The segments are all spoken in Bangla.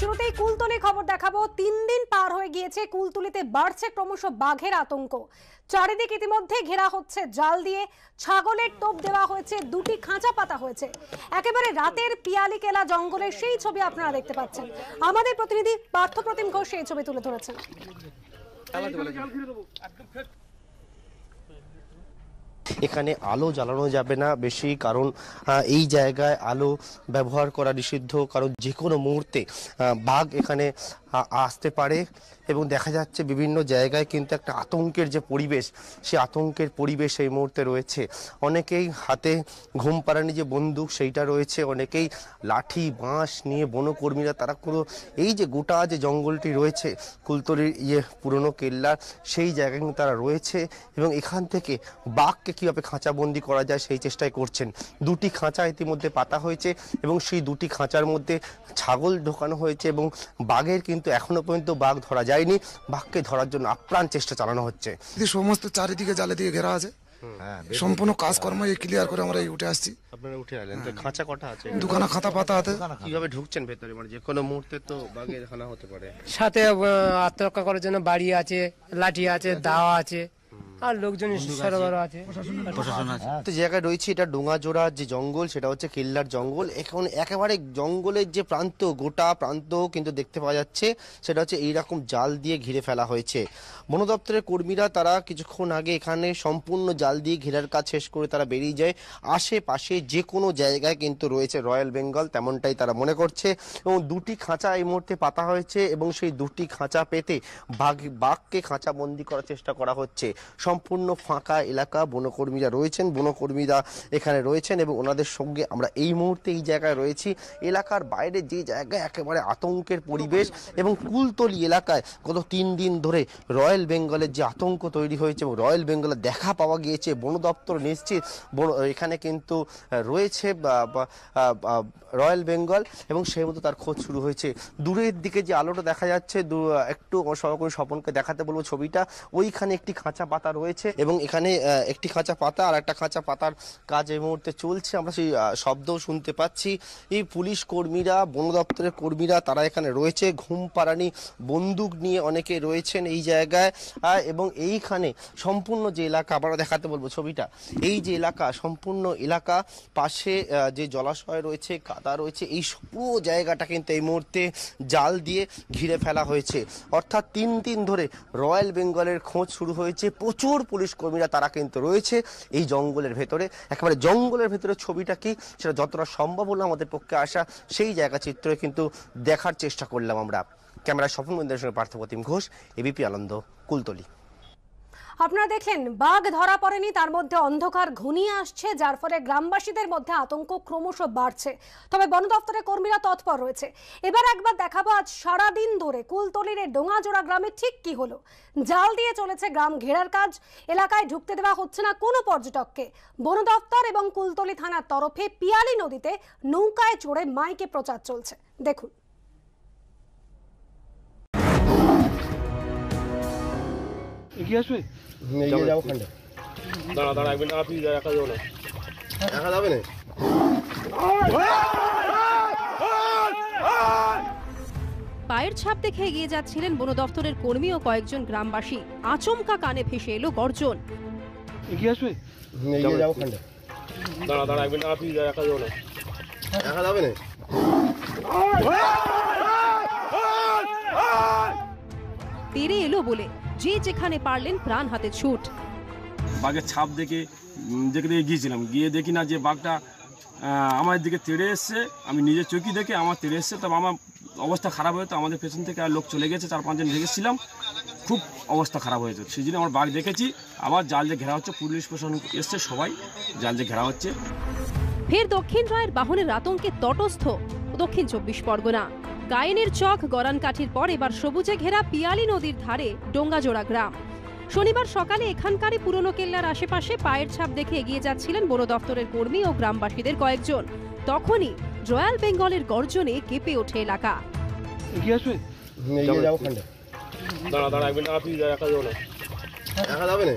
শুরুতেই কুলতলি খবর দেখাবো তিন দিন পার হয়ে গিয়েছে কুলতলিতে বাড়ছে ক্রমশ বাঘের আতঙ্ক চারিদিক ইতিমধ্যে ঘেরা হচ্ছে জাল দিয়ে ছাগলের টোপ দেওয়া হয়েছে দুটি খাঁচা পাতা হয়েছে একেবারে রাতের পিয়ালি কেলা জঙ্গলের সেই ছবি আপনারা দেখতে পাচ্ছেন আমাদের প্রতিনিধি পার্থ প্রতিম ঘোষ সেই ছবি তুলে ধরেছেন এখানে আলো জ্বালানো যাবে না বেশি কারণ এই জায়গায় আলো ব্যবহার করা নিষিদ্ধ কারণ যে কোনো মুহূর্তে বাঘ এখানে আসতে পারে এবং দেখা যাচ্ছে বিভিন্ন জায়গায় কিন্তু একটা আতঙ্কের যে পরিবেশ সে আতঙ্কের পরিবেশ এই মুহূর্তে রয়েছে অনেকেই হাতে ঘুম পাড়ানি যে বন্দুক সেইটা রয়েছে অনেকেই লাঠি বাঁশ নিয়ে বনকর্মীরা তারা পুরো এই যে গোটা যে জঙ্গলটি রয়েছে কুলতলির ইয়ে পুরনো কেল্লার সেই জায়গায় কিন্তু তারা রয়েছে এবং এখান থেকে বাঘকে কীভাবে খাঁচাবন্দি করা যায় সেই চেষ্টায় করছেন দুটি খাঁচা ইতিমধ্যে পাতা হয়েছে এবং সেই দুটি খাঁচার মধ্যে ছাগল ঢোকানো হয়েছে এবং বাঘের কিন্তু কিন্তু এখনো পর্যন্ত বাঘ ধরা যায়নি বাঘকে ধরার জন্য আপ্রাণ চেষ্টা চালানো হচ্ছে সমস্ত চারিদিকে জালে দিয়ে ঘেরা আছে হ্যাঁ, সম্পূর্ণ কাজকর্ম ক্লিয়ার করে আমরা এই উঠে আসছি আপনারা উঠে আলেন হ্যাঁ। খাঁচা কটা আছে দুখানা খাতা পাতা আছে কিভাবে ঢুকছেন ভেতরে মানে যে কোনো মুহূর্তে তো বাঘের হানা হতে পারে সাথে আত্মরক্ষা করার জন্য বাড়ি আছে লাঠি আছে আচ্ছা। দাওয়া আছে আর লোকজন সরবরাহ আছে প্রশাসন আছে তো জায়গায় রয়েছে এটা ডোঙাজোড়া যে জঙ্গল সেটা হচ্ছে কিল্লার জঙ্গল এখন একেবারে জঙ্গলের যে প্রান্ত গোটা প্রান্ত কিন্তু দেখতে পাওয়া যাচ্ছে সেটা হচ্ছে এইরকম জাল দিয়ে ঘিরে ফেলা হয়েছে বন দপ্তরের কর্মীরা তারা কিছুক্ষণ আগে এখানে সম্পূর্ণ জাল দিয়ে ঘেরার কাজ শেষ করে তারা বেরিয়ে যায় আশেপাশে যে কোনো জায়গায় কিন্তু রয়েছে রয়্যাল বেঙ্গল তেমনটাই তারা মনে করছে এবং দুটি খাঁচা এই মুহূর্তে পাতা হয়েছে এবং সেই দুটি খাঁচা পেতে বাঘ বাঘকে খাঁচা বন্দি করার চেষ্টা করা হচ্ছে সম্পূর্ণ ফাঁকা এলাকা বনকর্মীরা রয়েছেন বনকর্মীরা এখানে রয়েছেন এবং ওনাদের সঙ্গে আমরা এই মুহূর্তে এই জায়গায় রয়েছি এলাকার বাইরে যে জায়গায় একেবারে আতঙ্কের পরিবেশ এবং কুলতলি এলাকায় গত তিন দিন ধরে রয়্যাল বেঙ্গলের যে আতঙ্ক তৈরি হয়েছে এবং রয়্যাল বেঙ্গলের দেখা পাওয়া গিয়েছে বন দপ্তর নিশ্চিত বন এখানে কিন্তু রয়েছে রয়্যাল বেঙ্গল এবং সেই মতো তার খোঁজ শুরু হয়েছে দূরের দিকে যে আলোটা দেখা যাচ্ছে একটু সহকর্মী স্বপনকে দেখাতে বলবো ছবিটা ওইখানে একটি খাঁচা পাতা রয়েছে এবং এখানে একটি খাঁচা পাতা আর একটা খাঁচা পাতার কাজ এই মুহূর্তে চলছে আমরা সেই শব্দ শুনতে পাচ্ছি এই পুলিশ কর্মীরা বন দপ্তরের কর্মীরা তারা এখানে রয়েছে ঘুম পাড়ানি বন্দুক নিয়ে অনেকে রয়েছেন এই জায়গায় এবং এইখানে সম্পূর্ণ যে এলাকা আমরা দেখাতে বলবো ছবিটা এই যে এলাকা সম্পূর্ণ এলাকা পাশে যে জলাশয় রয়েছে কাদা রয়েছে এই পুরো জায়গাটা কিন্তু এই মুহূর্তে জাল দিয়ে ঘিরে ফেলা হয়েছে অর্থাৎ তিন দিন ধরে রয়্যাল বেঙ্গলের খোঁজ শুরু হয়েছে প্রচুর প্রচুর পুলিশ কর্মীরা তারা কিন্তু রয়েছে এই জঙ্গলের ভেতরে একেবারে জঙ্গলের ভেতরে ছবিটা কি সেটা যতটা সম্ভব হলো আমাদের পক্ষে আসা সেই জায়গা চিত্র কিন্তু দেখার চেষ্টা করলাম আমরা ক্যামেরা সফল মন্দিরের সঙ্গে পার্থপ্রতিম ঘোষ এবিপি আনন্দ কুলতলি আপনারা দেখলেন বাঘ ধরা পড়েনি তার মধ্যে অন্ধকার ঘনিয়ে আসছে যার ফলে গ্রামবাসীদের মধ্যে আতঙ্ক ক্রমশ বাড়ছে তবে বন দপ্তরের কর্মীরা তৎপর রয়েছে এবার একবার দেখাবো আজ সারাদিন ধরে কুলতলির ডোঙাজোড়া গ্রামে ঠিক কি হলো জাল দিয়ে চলেছে গ্রাম ঘেরার কাজ এলাকায় ঢুকতে দেওয়া হচ্ছে না কোনো পর্যটককে বন দপ্তর এবং কুলতলি থানার তরফে পিয়ালি নদীতে নৌকায় চড়ে মাইকে প্রচার চলছে দেখুন আসবে দাঁড়া যাবে না পায়ের ছাপ দেখে এগিয়ে যাচ্ছিলেন বন দফতরের কর্মী ও কয়েকজন গ্রামবাসী আচমকা কানে ফেসে এলো গর্জন এগিয়ে দাঁড়া যাবে না তেরে এলো বলে যে যেখানে পারলেন প্রাণ হাতে ছুট বাঘের ছাপ দেখে দেখে দেখে গিয়েছিলাম গিয়ে দেখি না যে বাঘটা আমার দিকে তেড়ে এসছে আমি নিজের চোখই দেখে আমার তেড়ে এসছে তবে আমার অবস্থা খারাপ হয়ে তো আমাদের পেছন থেকে আর লোক চলে গেছে চার পাঁচজন দেখেছিলাম খুব অবস্থা খারাপ হয়েছে সেই জন্য আমার বাঘ দেখেছি আবার জাল যে ঘেরা হচ্ছে পুলিশ প্রশাসন এসছে সবাই জাল যে ঘেরা হচ্ছে ফের দক্ষিণ রায়ের বাহনের আতঙ্কে তটস্থ দক্ষিণ চব্বিশ পরগনা গায়েনের চক গরানকাঠির পর এবার সবুজে ঘেরা পিয়ালি নদীর ধারে ডোঙ্গাজোড়া গ্রাম শনিবার সকালে এখানকারই পুরনো কেল্লার আশেপাশে পায়ের ছাপ দেখে এগিয়ে যাচ্ছিলেন বন দপ্তরের কর্মী ও গ্রামবাসীদের কয়েকজন তখনই রয়্যাল বেঙ্গলের গর্জনে কেঁপে ওঠে এলাকা দাঁড়া দাঁড়া দেখা যাবে না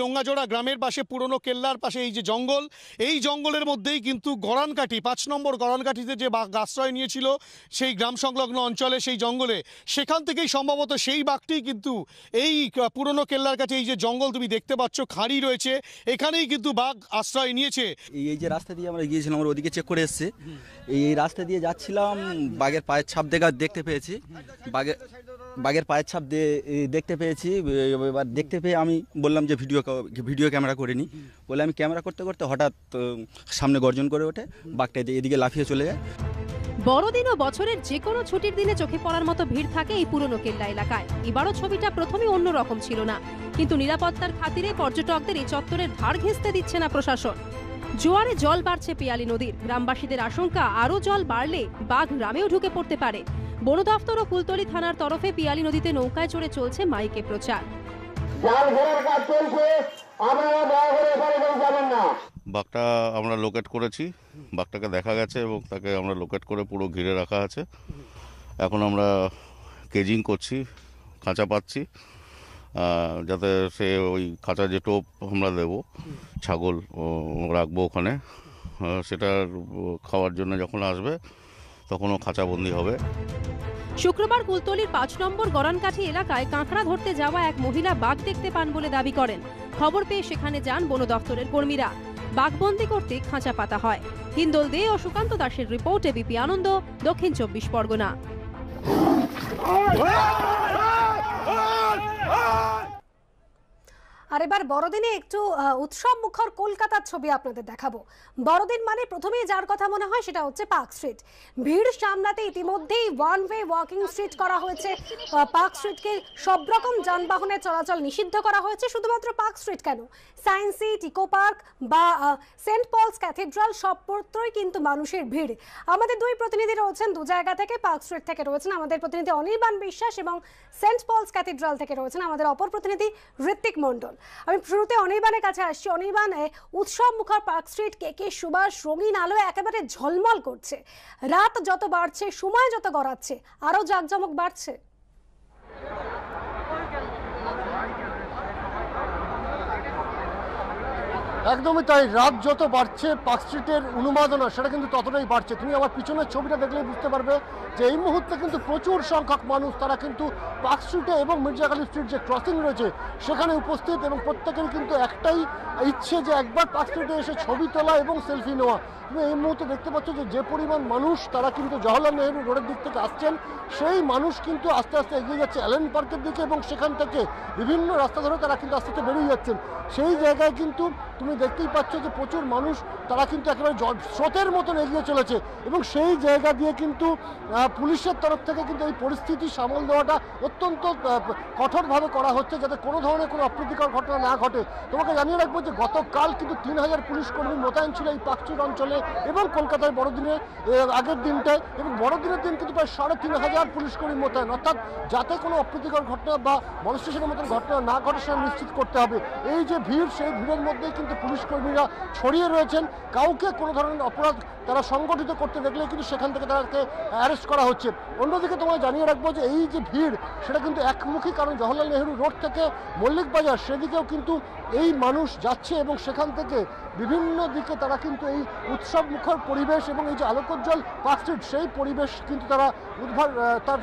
ডোঙ্গাজোড়া গ্রামের পাশে পুরনো কেল্লার পাশে এই যে জঙ্গল এই জঙ্গলের মধ্যেই কিন্তু গরানকাঠি পাঁচ নম্বর গড়ানকাঠিতে যে বাঘ আশ্রয় নিয়েছিল সেই গ্রাম সংলগ্ন অঞ্চলে সেই জঙ্গলে সেখান থেকেই সম্ভবত সেই বাঘটি কিন্তু এই পুরনো কেল্লার কাছে এই যে জঙ্গল তুমি দেখতে পাচ্ছ খাঁড়ি রয়েছে এখানেই কিন্তু বাঘ আশ্রয় নিয়েছে এই যে রাস্তা দিয়ে আমরা গিয়েছিলাম আমরা ওদিকে চেক করে এসছে এই রাস্তা দিয়ে যাচ্ছিলাম বাঘের পায়ের ছাপ দেখা দেখতে পেয়েছি বাঘের বাঘের পায়ের ছাপ দেখতে পেয়েছি এবার দেখতে পেয়ে আমি বললাম যে ভিডিও ভিডিও ক্যামেরা করে নিই বলে আমি ক্যামেরা করতে করতে হঠাৎ সামনে গর্জন করে ওঠে বাঘটা এদিকে লাফিয়ে চলে যায় বড়দিন ও বছরের যে কোনো ছুটির দিনে চোখে পড়ার মতো ভিড় থাকে এই পুরনো কেল্লা এলাকায় এবারও ছবিটা প্রথমে অন্য রকম ছিল না কিন্তু নিরাপত্তার খাতিরে পর্যটকদের এই চত্বরের ধার ঘেঁচতে দিচ্ছে না প্রশাসন জোয়ারে জল বাড়ছে পিয়ালি নদীর গ্রামবাসীদের আশঙ্কা আরও জল বাড়লে বাঘ গ্রামেও ঢুকে পড়তে পারে বন দফতর ও কুলতলি থানার তরফে পিয়ালি নদীতে নৌকায় চড়ে চলছে মাইকে প্রচার বাঘটা আমরা লোকেট করেছি বাঘটাকে দেখা গেছে এবং তাকে আমরা লোকেট করে পুরো ঘিরে রাখা আছে এখন আমরা কেজিং করছি খাঁচা পাচ্ছি যাতে সে ওই খাঁচা যে টোপ আমরা দেবো ছাগল রাখবো ওখানে সেটা খাওয়ার জন্য যখন আসবে তখনও খাঁচাবন্দি হবে শুক্রবার কুলতলির পাঁচ নম্বর গরানকাঠি এলাকায় কাঁকড়া ধরতে যাওয়া এক মহিলা বাঘ দেখতে পান বলে দাবি করেন খবর পেয়ে সেখানে যান বন দফতরের কর্মীরা বাঘবন্দি করতে খাঁচা পাতা হয় হিন্দোল দে ও সুকান্ত দাসের রিপোর্টে বিপি আনন্দ দক্ষিণ চব্বিশ পরগনা God. আর এবার বড়দিনে একটু উৎসব মুখর কলকাতার ছবি আপনাদের দেখাবো বড়দিন মানে প্রথমেই যার কথা মনে হয় সেটা হচ্ছে পার্ক স্ট্রিট ভিড় সামলাতে ইতিমধ্যেই ওয়ান ওয়ে ওয়াকিং স্ট্রিট করা হয়েছে পার্ক স্ট্রিটকে সব রকম যানবাহনের চলাচল নিষিদ্ধ করা হয়েছে শুধুমাত্র পার্ক স্ট্রিট কেন সায়েন্স সিটি ইকো পার্ক বা সেন্ট পলস ক্যাথিড্রাল সবত্রই কিন্তু মানুষের ভিড় আমাদের দুই প্রতিনিধি রয়েছেন দু জায়গা থেকে পার্ক স্ট্রিট থেকে রয়েছেন আমাদের প্রতিনিধি অনির্বাণ বিশ্বাস এবং সেন্ট পলস ক্যাথিড্রাল থেকে রয়েছেন আমাদের অপর প্রতিনিধি ঋত্বিক মণ্ডল আমি শুরুতে অনির্বাণের কাছে আসছি অনির্বাণ উৎসব মুখর পার্ক স্ট্রিট কেকে সুভাষ রঙিন আলো একেবারে ঝলমল করছে রাত যত বাড়ছে সময় যত গড়াচ্ছে আরো জাঁকজমক বাড়ছে একদমই তাই রাত যত বাড়ছে পার্ক স্ট্রিটের উন্মাদনা সেটা কিন্তু ততটাই বাড়ছে তুমি আমার পিছনের ছবিটা দেখলেই বুঝতে পারবে যে এই মুহূর্তে কিন্তু প্রচুর সংখ্যক মানুষ তারা কিন্তু পার্ক স্ট্রিটে এবং মির্জাখালী স্ট্রিট যে ক্রসিং রয়েছে সেখানে উপস্থিত এবং প্রত্যেকের কিন্তু একটাই ইচ্ছে যে একবার পার্ক স্ট্রিটে এসে ছবি তোলা এবং সেলফি নেওয়া তুমি এই মুহূর্তে দেখতে পাচ্ছ যে যে পরিমাণ মানুষ তারা কিন্তু জওয়াহরলাল নেহরু রোডের দিক থেকে আসছেন সেই মানুষ কিন্তু আস্তে আস্তে এগিয়ে যাচ্ছে অ্যালেন পার্কের দিকে এবং সেখান থেকে বিভিন্ন রাস্তা ধরে তারা কিন্তু আস্তে আস্তে বেরিয়ে যাচ্ছেন সেই জায়গায় কিন্তু তুমি তুমি দেখতেই পাচ্ছ যে প্রচুর মানুষ তারা কিন্তু একেবারে জল স্রোতের মতন এগিয়ে চলেছে এবং সেই জায়গা দিয়ে কিন্তু পুলিশের তরফ থেকে কিন্তু এই পরিস্থিতি সামল দেওয়াটা অত্যন্ত কঠোরভাবে করা হচ্ছে যাতে কোনো ধরনের কোনো অপ্রীতিকর ঘটনা না ঘটে তোমাকে জানিয়ে রাখবো যে গতকাল কিন্তু তিন হাজার পুলিশ কর্মী মোতায়েন ছিল এই পাকচুর অঞ্চলে এবং কলকাতায় বড়দিনে আগের দিনটায় এবং বড়দিনের দিন কিন্তু প্রায় সাড়ে তিন হাজার পুলিশ কর্মী মোতায়েন অর্থাৎ যাতে কোনো অপ্রীতিকর ঘটনা বা মনস্টেশনের মতন ঘটনা না ঘটে সেটা নিশ্চিত করতে হবে এই যে ভিড় সেই ভিড়ের মধ্যেই কিন্তু পুলিশ কর্মীরা ছড়িয়ে রয়েছেন কাউকে কোনো ধরনের অপরাধ তারা সংগঠিত করতে দেখলে কিন্তু সেখান থেকে তাদেরকে অ্যারেস্ট করা হচ্ছে অন্যদিকে তোমায় জানিয়ে রাখবো যে এই যে ভিড় সেটা কিন্তু একমুখী কারণ জওয়াহরলাল নেহরু রোড থেকে মল্লিক বাজার সেদিকেও কিন্তু এই মানুষ যাচ্ছে এবং সেখান থেকে বিভিন্ন দিকে তারা কিন্তু এই উৎসব মুখর পরিবেশ এবং এই যে আলোকোজ্জ্বল পার্ক সেই পরিবেশ কিন্তু তারা উদ্ভার তার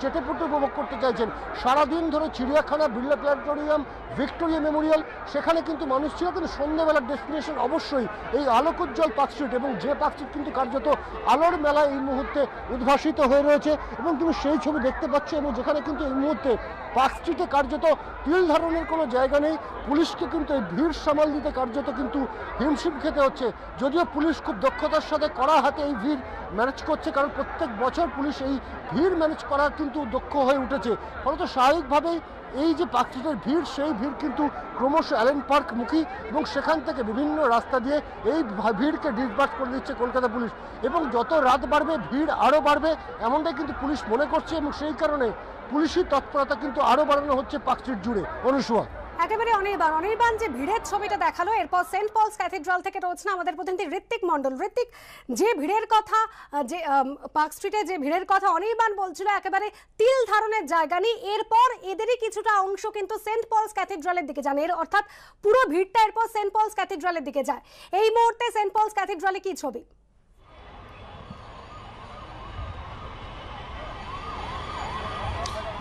চেটেপুটে উপভোগ করতে চাইছেন সারাদিন ধরে চিড়িয়াখানা বিড়লা প্ল্যানেটোরিয়াম ভিক্টোরিয়া মেমোরিয়াল সেখানে কিন্তু মানুষ ছিল কিন্তু সন্ধ্যেবেলার ডেস্টিনেশন অবশ্যই এই আলোকোজ্জ্বল পাকস্ট্রিট এবং যে পার্ক কিন্তু কার্যত আলোর মেলা এই মুহূর্তে উদ্ভাসিত হয়ে রয়েছে এবং তুমি সেই ছবি দেখতে পাচ্ছ এবং যেখানে কিন্তু এই মুহূর্তে পার্ক কার্যত তিল ধারণের কোনো জায়গা নেই পুলিশকে কিন্তু এই ভিড় সামাল দিতে কার্যত কিন্তু হিমশিম খেতে হচ্ছে যদিও পুলিশ খুব দক্ষতার সাথে করা হাতে এই ভিড় ম্যানেজ করছে কারণ প্রত্যেক বছর পুলিশ এই ভিড় ম্যানেজ করার কিন্তু দক্ষ হয়ে উঠেছে ফলত স্বাভাবিকভাবেই এই যে পাখিটার ভিড় সেই ভিড় কিন্তু ক্রমশ অ্যালেন পার্ক মুখী এবং সেখান থেকে বিভিন্ন রাস্তা দিয়ে এই ভিড়কে ডিসবার্স করে দিচ্ছে কলকাতা পুলিশ এবং যত রাত বাড়বে ভিড় আরও বাড়বে এমনটাই কিন্তু পুলিশ মনে করছে এবং সেই কারণে পুলিশি তৎপরতা কিন্তু আরও বাড়ানো হচ্ছে পাখির জুড়ে অনুসুয়া একেবারে অনির্বাণ অনির্বাণ যে ভিড়ের ছবিটা দেখালো এরপর সেন্ট পলস ক্যাথিড্রাল থেকে রয়েছেন আমাদের প্রতিনিধি ঋত্বিক মণ্ডল ঋত্বিক যে ভিড়ের কথা যে পার্ক স্ট্রিটে যে ভিড়ের কথা অনির্বাণ বলছিল একেবারে তিল ধারণের জায়গা নেই এরপর এদেরই কিছুটা অংশ কিন্তু সেন্ট পলস ক্যাথিড্রালের দিকে যান এর অর্থাৎ পুরো ভিড়টা এরপর সেন্ট পলস ক্যাথিড্রালের দিকে যায় এই মুহূর্তে সেন্ট পলস ক্যাথিড্রালে কি ছবি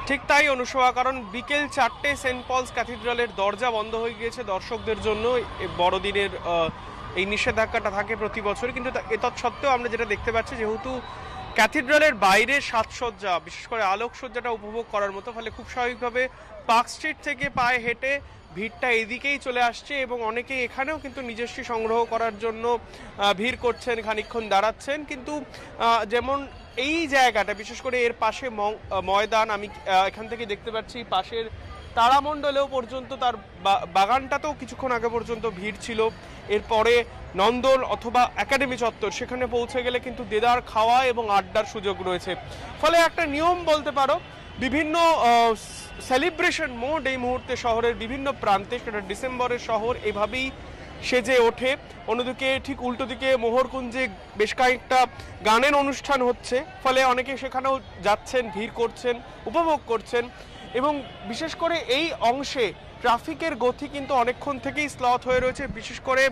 ঠিক তাই অনুসভা কারণ বিকেল চারটে সেন্ট পলস ক্যাথিড্রালের দরজা বন্ধ হয়ে গিয়েছে দর্শকদের জন্য বড়দিনের এই নিষেধাজ্ঞাটা থাকে প্রতি বছর কিন্তু এতৎসত্ত্বেও আমরা যেটা দেখতে পাচ্ছি যেহেতু ক্যাথিড্রালের বাইরে সাজসজ্জা বিশেষ করে আলোকসজ্জাটা উপভোগ করার মতো ফলে খুব স্বাভাবিকভাবে পার্ক স্ট্রিট থেকে পায়ে হেঁটে ভিড়টা এদিকেই চলে আসছে এবং অনেকে এখানেও কিন্তু নিজস্ব সংগ্রহ করার জন্য ভিড় করছেন খানিক্ষণ দাঁড়াচ্ছেন কিন্তু যেমন এই জায়গাটা বিশেষ করে এর পাশে ময়দান আমি এখান থেকে দেখতে পাচ্ছি পাশের তারামণ্ডলেও পর্যন্ত তার বাগানটাতেও কিছুক্ষণ আগে পর্যন্ত ভিড় ছিল এরপরে নন্দন অথবা একাডেমি চত্বর সেখানে পৌঁছে গেলে কিন্তু দেদার খাওয়া এবং আড্ডার সুযোগ রয়েছে ফলে একটা নিয়ম বলতে পারো বিভিন্ন সেলিব্রেশন মোড এই মুহূর্তে শহরের বিভিন্ন প্রান্তে সেটা ডিসেম্বরের শহর এভাবেই সেজে ওঠে অন্যদিকে ঠিক উল্টো দিকে মোহরকুঞ্জে বেশ কয়েকটা গানের অনুষ্ঠান হচ্ছে ফলে অনেকে সেখানেও যাচ্ছেন ভিড় করছেন উপভোগ করছেন এবং বিশেষ করে এই অংশে ট্রাফিকের গতি কিন্তু অনেকক্ষণ থেকেই স্লথ হয়ে রয়েছে বিশেষ করে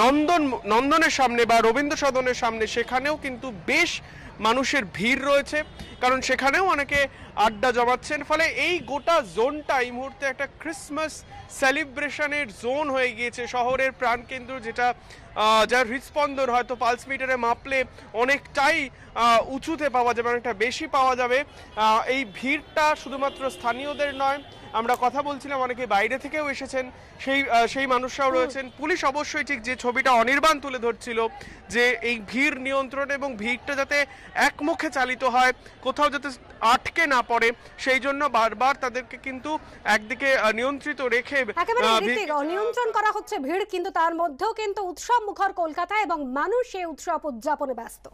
নন্দন নন্দনের সামনে বা রবীন্দ্র সদনের সামনে সেখানেও কিন্তু বেশ মানুষের ভিড় রয়েছে কারণ সেখানেও অনেকে আড্ডা জমাচ্ছেন ফলে এই গোটা জোনটা এই মুহূর্তে একটা ক্রিসমাস সেলিব্রেশনের জোন হয়ে গিয়েছে শহরের প্রাণকেন্দ্র যেটা যার হৃদস্পন্দন হয়তো পালস মিটারে মাপলে অনেকটাই উঁচুতে পাওয়া যাবে অনেকটা বেশি পাওয়া যাবে এই ভিড়টা শুধুমাত্র স্থানীয়দের নয় আমরা কথা বলছিলাম অনেকে বাইরে থেকেও এসেছেন সেই সেই মানুষরাও রয়েছেন পুলিশ অবশ্যই ঠিক যে ছবিটা অনির্বাণ তুলে ধরছিল যে এই ভিড় নিয়ন্ত্রণ এবং ভিড়টা যাতে একমুখে চালিত হয় কোথাও যাতে আটকে না পড়ে সেই জন্য বারবার তাদেরকে কিন্তু একদিকে নিয়ন্ত্রিত রেখে নিয়ন্ত্রণ করা হচ্ছে ভিড় কিন্তু তার মধ্যেও কিন্তু উৎসব মুখর কলকাতা এবং মানুষ এই উৎসব উদযাপনে ব্যস্ত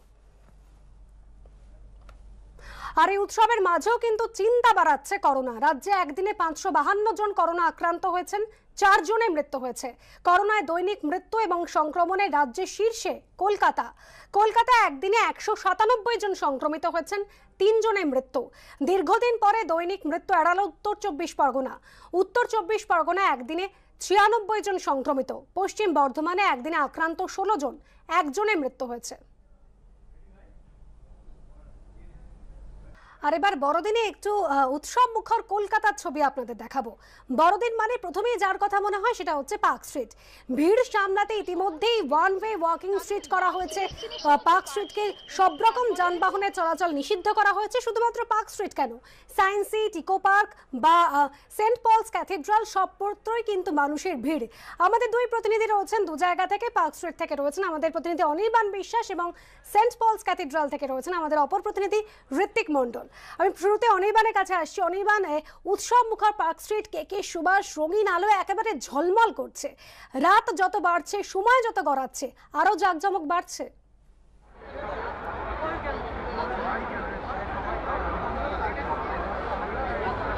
আর এই উৎসবের মাঝেও কিন্তু চিন্তা বাড়াচ্ছে করোনা রাজ্যে একদিনে পাঁচশো বাহান্ন জন করোনা আক্রান্ত হয়েছেন চার জনে মৃত্যু হয়েছে করোনায় দৈনিক মৃত্যু এবং সংক্রমণে রাজ্যে শীর্ষে কলকাতা কলকাতা একদিনে একশো সাতানব্বই জন সংক্রমিত হয়েছেন তিনজনের মৃত্যু দীর্ঘদিন পরে দৈনিক মৃত্যু এড়ালো উত্তর চব্বিশ পরগনা উত্তর চব্বিশ পরগনা একদিনে ছিয়ানব্বই জন সংক্রমিত পশ্চিম বর্ধমানে একদিনে আক্রান্ত ষোলো জন একজনের মৃত্যু হয়েছে আর এবার বড়দিনে একটু উৎসব মুখর কলকাতার ছবি আপনাদের দেখাবো বড়দিন মানে প্রথমেই যার কথা মনে হয় সেটা হচ্ছে পার্ক স্ট্রিট ভিড় সামলাতে ইতিমধ্যেই ওয়ান ওয়ে ওয়াকিং স্ট্রিট করা হয়েছে পার্ক স্ট্রিটকে সব রকম যানবাহনের চলাচল নিষিদ্ধ করা হয়েছে শুধুমাত্র পার্ক স্ট্রিট কেন সায়েন্স সিটি ইকো পার্ক বা সেন্ট পলস ক্যাথিড্রাল সবত্রই কিন্তু মানুষের ভিড় আমাদের দুই প্রতিনিধি রয়েছেন দু জায়গা থেকে পার্ক স্ট্রিট থেকে রয়েছেন আমাদের প্রতিনিধি অনির্বাণ বিশ্বাস এবং সেন্ট পলস ক্যাথিড্রাল থেকে রয়েছেন আমাদের অপর প্রতিনিধি ঋত্বিক মণ্ডল আমি শুরুতে অনির্বাণের কাছে আসছি অনির্বাণে উৎসব মুখর পার্ক স্ট্রিট কেকে সুভাষ রঙিন আলো একেবারে ঝলমল করছে রাত যত বাড়ছে সময় যত গড়াচ্ছে আরও জাঁকজমক বাড়ছে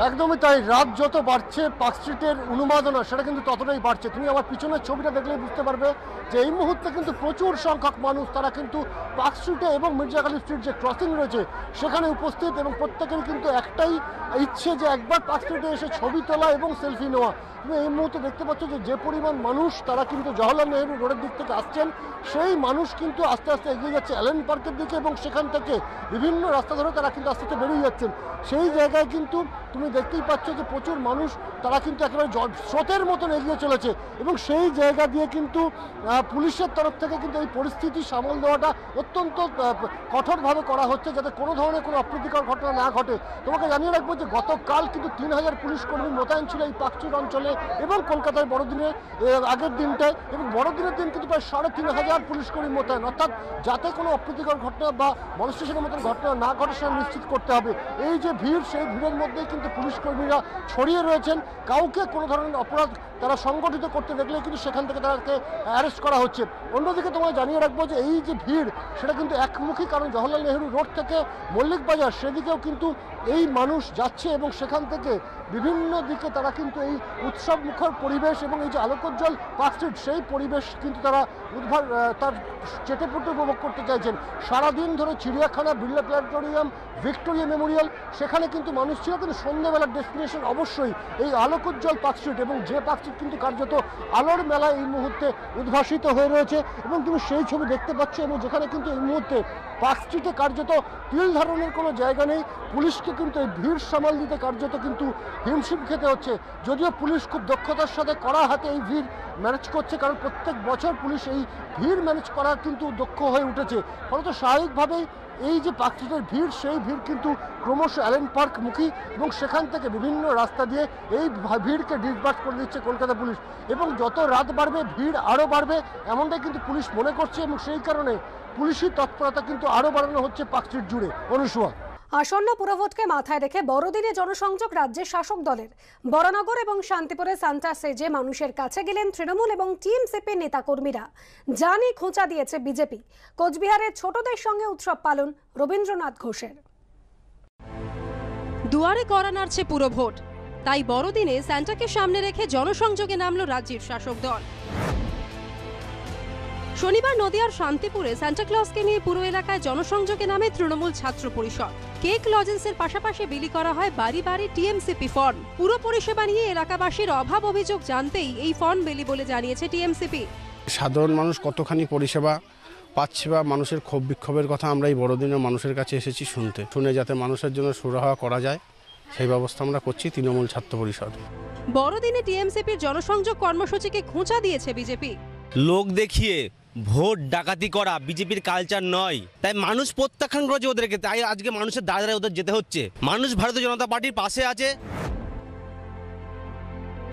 একদমই তাই রাত যত বাড়ছে পার্কস্ট্রিটের অনুমাদনা উন্মাদনা সেটা কিন্তু ততটাই বাড়ছে তুমি আমার পিছনের ছবিটা দেখলে বুঝতে পারবে যে এই মুহূর্তে কিন্তু প্রচুর সংখ্যক মানুষ তারা কিন্তু পার্কস্ট্রিটে এবং মির্জাখালী স্ট্রিট যে ক্রসিং রয়েছে সেখানে উপস্থিত এবং প্রত্যেকের কিন্তু একটাই ইচ্ছে যে একবার পার্কস্ট্রিটে এসে ছবি তোলা এবং সেলফি নেওয়া তুমি এই মুহূর্তে দেখতে পাচ্ছ যে যে পরিমাণ মানুষ তারা কিন্তু জওহরলাল নেহরু রোডের দিক থেকে আসছেন সেই মানুষ কিন্তু আস্তে আস্তে এগিয়ে যাচ্ছে অ্যালেন পার্কের দিকে এবং সেখান থেকে বিভিন্ন রাস্তা ধরে তারা কিন্তু আস্তে আস্তে বেরিয়ে যাচ্ছেন সেই জায়গায় কিন্তু তুমি তুমি দেখতেই পাচ্ছ যে প্রচুর মানুষ তারা কিন্তু একেবারে জল স্রোতের মতন এগিয়ে চলেছে এবং সেই জায়গা দিয়ে কিন্তু পুলিশের তরফ থেকে কিন্তু এই পরিস্থিতি সামল দেওয়াটা অত্যন্ত কঠোরভাবে করা হচ্ছে যাতে কোনো ধরনের কোনো অপ্রীতিকর ঘটনা না ঘটে তোমাকে জানিয়ে রাখবো যে গতকাল কিন্তু তিন হাজার পুলিশ কর্মী মোতায়েন ছিল এই পাকচুর অঞ্চলে এবং কলকাতায় বড়দিনে আগের দিনটায় এবং বড়দিনের দিন কিন্তু প্রায় সাড়ে তিন হাজার পুলিশ কর্মী মোতায়েন অর্থাৎ যাতে কোনো অপ্রীতিকর ঘটনা বা মনস্টেশনের মতন ঘটনা না ঘটে সেটা নিশ্চিত করতে হবে এই যে ভিড় সেই ভিড়ের মধ্যেই কিন্তু পুলিশ কর্মীরা ছড়িয়ে রয়েছেন কাউকে কোনো ধরনের অপরাধ তারা সংগঠিত করতে দেখলে কিন্তু সেখান থেকে তাদেরকে অ্যারেস্ট করা হচ্ছে অন্যদিকে তোমায় জানিয়ে রাখবো যে এই যে ভিড় সেটা কিন্তু একমুখী কারণ জওয়াহরলাল নেহরু রোড থেকে মল্লিক বাজার সেদিকেও কিন্তু এই মানুষ যাচ্ছে এবং সেখান থেকে বিভিন্ন দিকে তারা কিন্তু এই উৎসব মুখর পরিবেশ এবং এই যে আলোকজ্জ্বল পার্ক সেই পরিবেশ কিন্তু তারা উদ্ভার তার চেটেপুটে উপভোগ করতে চাইছেন সারাদিন ধরে চিড়িয়াখানা বিড়লা প্ল্যানেটোরিয়াম ভিক্টোরিয়া মেমোরিয়াল সেখানে কিন্তু মানুষ ছিল কিন্তু সন্ধ্যেবেলার ডেস্টিনেশন অবশ্যই এই আলোকজ্জ্বল পাকস্ট্রিট এবং যে পার্ক কিন্তু কার্যত আলোর মেলা এই মুহূর্তে উদ্ভাসিত হয়ে রয়েছে এবং তুমি সেই ছবি দেখতে পাচ্ছ এবং যেখানে কিন্তু এই মুহূর্তে পার্ক কার্যত তিল ধারণের কোনো জায়গা নেই পুলিশকে কিন্তু এই ভিড় সামাল দিতে কার্যত কিন্তু হিমশিম খেতে হচ্ছে যদিও পুলিশ খুব দক্ষতার সাথে করা হাতে এই ভিড় ম্যানেজ করছে কারণ প্রত্যেক বছর পুলিশ এই ভিড় ম্যানেজ করার কিন্তু দক্ষ হয়ে উঠেছে ফলত স্বাভাবিকভাবেই এই যে পাখিটার ভিড় সেই ভিড় কিন্তু ক্রমশ অ্যালেন পার্ক মুখী এবং সেখান থেকে বিভিন্ন রাস্তা দিয়ে এই ভিড়কে ডিসবার্স করে দিচ্ছে কলকাতা পুলিশ এবং যত রাত বাড়বে ভিড় আরও বাড়বে এমনটাই কিন্তু পুলিশ মনে করছে এবং সেই কারণে পুলিশি তৎপরতা কিন্তু আরও বাড়ানো হচ্ছে পাকচিট জুড়ে অনুসুয়া আসন্ন পুরভোটকে মাথায় রেখে বড়দিনে জনসংযোগ রাজ্যের শাসক দলের বরানগর এবং শান্তিপুরে সান্টা সেজে মানুষের কাছে গেলেন তৃণমূল এবং টিএমসিপি নেতাকর্মীরা জানি খোঁচা দিয়েছে বিজেপি কোচবিহারের ছোটদের সঙ্গে উৎসব পালন রবীন্দ্রনাথ ঘোষের দুয়ারে করানারছে পুরভোট তাই বড়দিনে স্যান্টাকে সামনে রেখে জনসংযোগে নামল রাজ্যের শাসক দল শনিবার নদিয়ার শান্তিপুরে স্যান্টাক্লজকে নিয়ে পুরো এলাকায় জনসংযোগে নামে তৃণমূল ছাত্র পরিষদ কেক লজেন্সের পাশাপাশি বিলি করা হয় বাড়ি বাড়ি টিএমসিপি ফর্ম পুরো পরিষেবা নিয়ে এলাকাবাসীর অভাব অভিযোগ জানতেই এই ফর্ম বিলি বলে জানিয়েছে টিএমসিপি সাধারণ মানুষ কতখানি পরিষেবা পাচ্ছে বা মানুষের ক্ষোভ বিক্ষোভের কথা আমরা এই বড়দিনের মানুষের কাছে এসেছি শুনতে শুনে যাতে মানুষের জন্য সুরাহা করা যায় সেই ব্যবস্থা আমরা করছি তৃণমূল ছাত্র পরিষদ বড়দিনে টিএমসিপির জনসংযোগ কর্মসূচিকে খোঁচা দিয়েছে বিজেপি লোক দেখিয়ে ভোট ডাকাতি করা বিজেপির কালচার নয় তাই মানুষ প্রত্যাখ্যান করেছে ওদেরকে তাই আজকে মানুষের দাঁড়া দাঁড়ায় ওদের যেতে হচ্ছে মানুষ ভারতীয় জনতা পার্টির পাশে আছে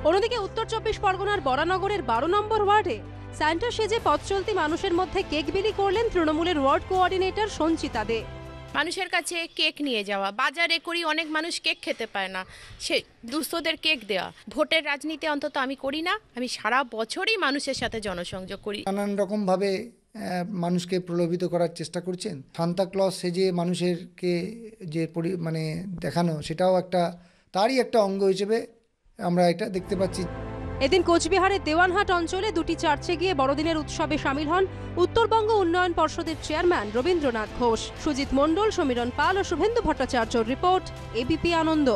অন্যদিকে উত্তর চব্বিশ পরগনার বরানগরের বারো নম্বর ওয়ার্ডে স্যান্টা সেজে পথ চলতি মানুষের মধ্যে কেক বিলি করলেন তৃণমূলের ওয়ার্ড কোঅর্ডিনেটর সঞ্চিতা দে মানুষের কাছে কেক নিয়ে যাওয়া বাজারে করি অনেক মানুষ কেক খেতে পায় না সে দুস্থদের কেক দেওয়া ভোটের রাজনীতি অন্তত আমি করি না আমি সারা বছরই মানুষের সাথে জনসংযোগ করি নানান রকমভাবে মানুষকে প্রলোভিত করার চেষ্টা করছেন সান্তাক্লজ সে যে মানুষেরকে যে মানে দেখানো সেটাও একটা তারই একটা অঙ্গ হিসেবে আমরা এটা দেখতে পাচ্ছি এদিন কোচবিহারের দেওয়ানহাট অঞ্চলে দুটি চার্চে গিয়ে বড়দিনের উৎসবে সামিল হন উত্তরবঙ্গ উন্নয়ন পর্ষদের চেয়ারম্যান রবীন্দ্রনাথ ঘোষ সুজিত মণ্ডল সমীরণ পাল ও শুভেন্দু ভট্টাচার্যর রিপোর্ট এবিপি আনন্দ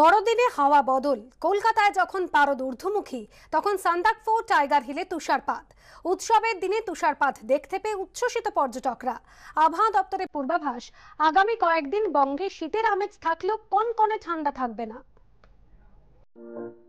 বড়দিনে হাওয়া বদল কলকাতায় যখন পারদ ঊর্ধ্বমুখী তখন সান্দাকফো টাইগার হিলে তুষারপাত উৎসবের দিনে তুষারপাত দেখতে পেয়ে উচ্ছ্বসিত পর্যটকরা আবহাওয়া দপ্তরের পূর্বাভাস আগামী কয়েকদিন বঙ্গে শীতের আমেজ থাকলেও কনকনে ঠান্ডা থাকবে না Thank you.